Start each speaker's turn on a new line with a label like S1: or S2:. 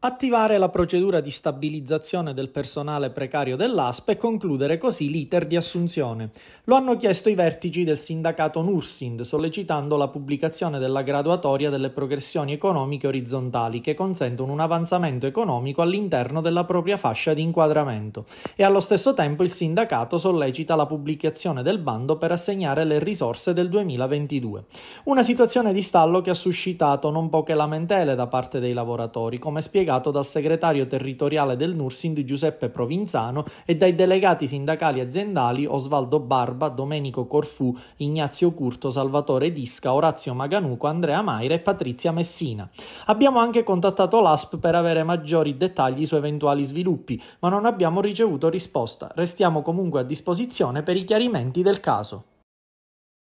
S1: Attivare la procedura di stabilizzazione del personale precario dell'ASP e concludere così l'iter di assunzione. Lo hanno chiesto i vertici del sindacato Nursind, sollecitando la pubblicazione della graduatoria delle progressioni economiche orizzontali che consentono un avanzamento economico all'interno della propria fascia di inquadramento. E allo stesso tempo il sindacato sollecita la pubblicazione del bando per assegnare le risorse del 2022. Una situazione di stallo che ha suscitato non poche lamentele da parte dei lavoratori, come spiegato spiegato dal segretario territoriale del Nursing Giuseppe Provinzano e dai delegati sindacali aziendali Osvaldo Barba, Domenico Corfù, Ignazio Curto, Salvatore Disca, Orazio Maganuco, Andrea Maire e Patrizia Messina. Abbiamo anche contattato l'ASP per avere maggiori dettagli su eventuali sviluppi, ma non abbiamo ricevuto risposta. Restiamo comunque a disposizione per i chiarimenti del caso.